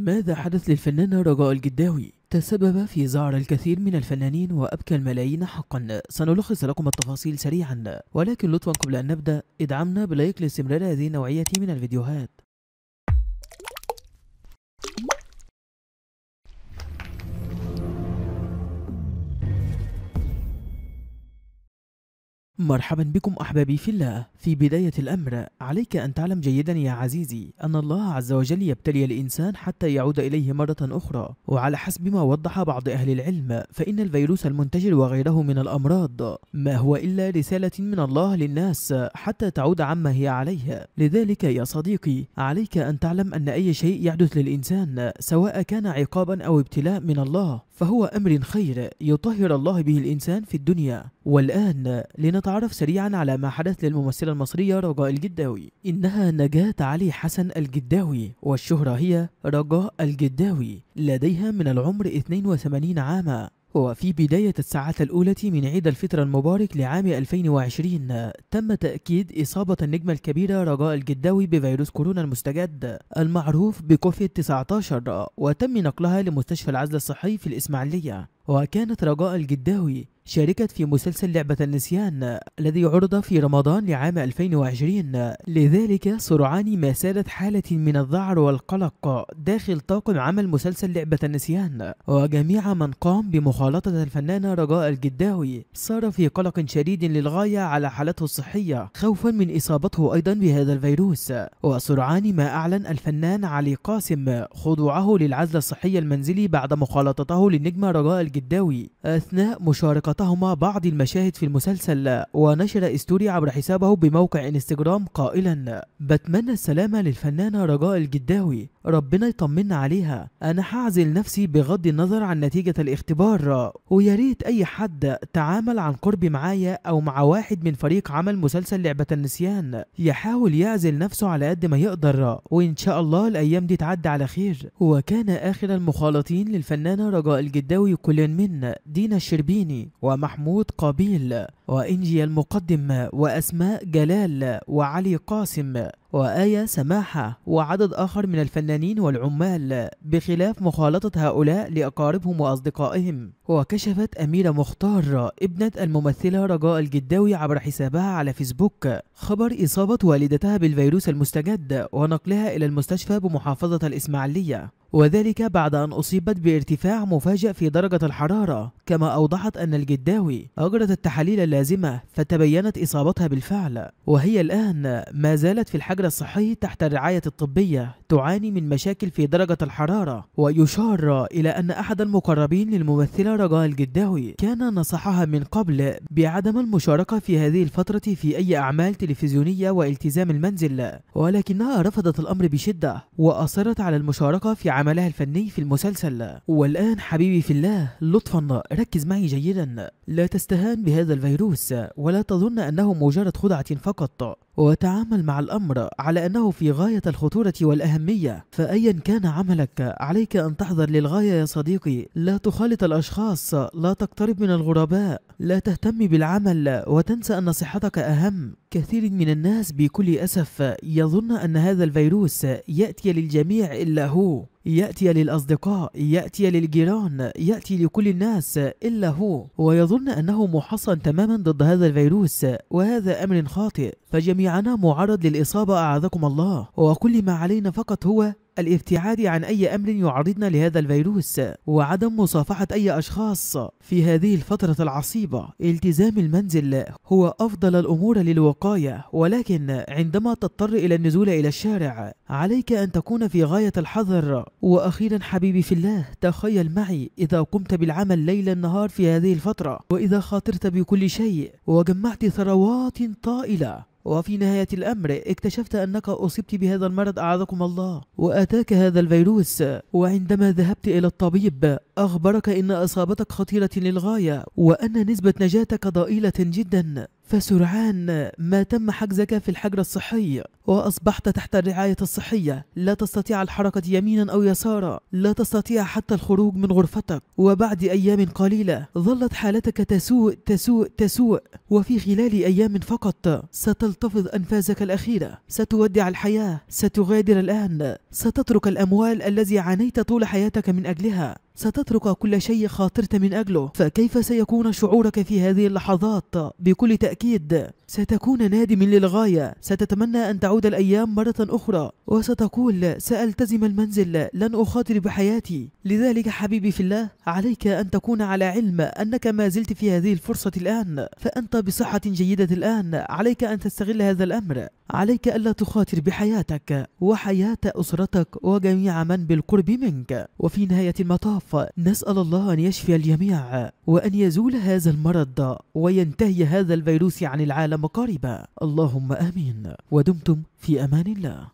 ماذا حدث للفنانة رجاء الجداوي؟ تسبب في زعر الكثير من الفنانين وأبكى الملايين حقا سنلخص لكم التفاصيل سريعا ولكن لطفا قبل أن نبدأ ادعمنا بلايك لاستمرار هذه النوعية من الفيديوهات مرحبا بكم احبابي في الله في بدايه الامر عليك ان تعلم جيدا يا عزيزي ان الله عز وجل يبتلي الانسان حتى يعود اليه مره اخرى وعلى حسب ما وضح بعض اهل العلم فان الفيروس المنتشر وغيره من الامراض ما هو الا رساله من الله للناس حتى تعود عما هي عليه لذلك يا صديقي عليك ان تعلم ان اي شيء يحدث للانسان سواء كان عقابا او ابتلاء من الله فهو أمر خير يطهر الله به الإنسان في الدنيا والآن لنتعرف سريعا على ما حدث للممثلة المصرية رجاء الجداوي إنها نجاة علي حسن الجداوي والشهرة هي رجاء الجداوي لديها من العمر 82 عاما وفي بداية الساعة الأولى من عيد الفطر المبارك لعام 2020 تم تأكيد إصابة النجمة الكبيرة رجاء الجداوي بفيروس كورونا المستجد المعروف بكوفيد 19 وتم نقلها لمستشفى العزل الصحي في الإسماعيلية وكانت رجاء الجداوي شاركت في مسلسل لعبة النسيان الذي عرض في رمضان لعام 2020 لذلك سرعان ما سادت حالة من الذعر والقلق داخل طاقم عمل مسلسل لعبة النسيان وجميع من قام بمخالطة الفنانة رجاء الجداوي صار في قلق شديد للغاية على حالته الصحية خوفا من إصابته أيضا بهذا الفيروس وسرعان ما أعلن الفنان علي قاسم خضوعه للعزل الصحي المنزلي بعد مخالطته للنجمة رجاء الجداوي الجداوي أثناء مشاركتهما بعض المشاهد في المسلسل ونشر استوري عبر حسابه بموقع انستجرام قائلا بتمنى السلامة للفنانة رجاء الجداوي ربنا يطمنا عليها انا هعزل نفسي بغض النظر عن نتيجه الاختبار ويا ريت اي حد تعامل عن قرب معايا او مع واحد من فريق عمل مسلسل لعبه النسيان يحاول يعزل نفسه على قد ما يقدر وان شاء الله الايام دي تعدي على خير وكان اخر المخالطين للفنانه رجاء الجداوي كل من دينا الشربيني ومحمود قابيل وإنجي المقدم وأسماء جلال وعلي قاسم وآية سماحة وعدد آخر من الفنانين والعمال بخلاف مخالطة هؤلاء لأقاربهم وأصدقائهم وكشفت أميرة مختار ابنة الممثلة رجاء الجداوي عبر حسابها على فيسبوك خبر إصابة والدتها بالفيروس المستجد ونقلها إلى المستشفى بمحافظة الإسماعيلية وذلك بعد أن أصيبت بارتفاع مفاجئ في درجة الحرارة كما أوضحت أن الجداوي أجرت التحاليل اللازمة فتبينت إصابتها بالفعل وهي الآن ما زالت في الحجر الصحي تحت الرعاية الطبية تعاني من مشاكل في درجة الحرارة ويشار إلى أن أحد المقربين للممثلة رجاء الجداوي كان نصحها من قبل بعدم المشاركة في هذه الفترة في أي أعمال تلفزيونية والتزام المنزل ولكنها رفضت الأمر بشدة وأصرت على المشاركة في عمل عملها الفني في المسلسل والآن حبيبي في الله لطفا ركز معي جيدا لا تستهان بهذا الفيروس ولا تظن أنه مجرد خدعة فقط وتعامل مع الأمر على أنه في غاية الخطورة والأهمية فأيا كان عملك عليك أن تحذر للغاية يا صديقي لا تخالط الأشخاص لا تقترب من الغرباء لا تهتم بالعمل وتنسى أن صحتك أهم كثير من الناس بكل أسف يظن أن هذا الفيروس يأتي للجميع إلا هو يأتي للأصدقاء يأتي للجيران يأتي لكل الناس إلا هو ويظن أنه محصن تماما ضد هذا الفيروس وهذا أمر خاطئ فجميعنا معرض للإصابة أعاذكم الله وكل ما علينا فقط هو الابتعاد عن أي أمر يعرضنا لهذا الفيروس وعدم مصافحة أي أشخاص في هذه الفترة العصيبة التزام المنزل هو أفضل الأمور للوقاية ولكن عندما تضطر إلى النزول إلى الشارع عليك أن تكون في غاية الحذر وأخيرا حبيبي في الله تخيل معي إذا قمت بالعمل ليلا نهار في هذه الفترة وإذا خاطرت بكل شيء وجمعت ثروات طائلة وفي نهاية الأمر اكتشفت أنك أصبت بهذا المرض أعاذكم الله وأتاك هذا الفيروس وعندما ذهبت إلى الطبيب أخبرك إن أصابتك خطيرة للغاية وأن نسبة نجاتك ضئيلة جدا فسرعان ما تم حجزك في الحجر الصحي وأصبحت تحت الرعاية الصحية لا تستطيع الحركة يمينا أو يسارا لا تستطيع حتى الخروج من غرفتك وبعد أيام قليلة ظلت حالتك تسوء تسوء تسوء وفي خلال أيام فقط ستلتفظ أنفاسك الأخيرة ستودع الحياة ستغادر الآن ستترك الأموال الذي عانيت طول حياتك من أجلها ستترك كل شيء خاطرت من أجله فكيف سيكون شعورك في هذه اللحظات بكل تأكيد ستكون نادما للغاية ستتمنى أن تعود الأيام مرة أخرى وستقول سألتزم المنزل لن أخاطر بحياتي لذلك حبيبي في الله عليك أن تكون على علم أنك ما زلت في هذه الفرصة الآن فأنت بصحة جيدة الآن عليك أن تستغل هذا الأمر عليك ألا تخاطر بحياتك وحياة أسرتك وجميع من بالقرب منك وفي نهاية المطاف نسأل الله أن يشفي الجميع وأن يزول هذا المرض وينتهي هذا الفيروس عن العالم مقاربا اللهم آمين ودمتم في أمان الله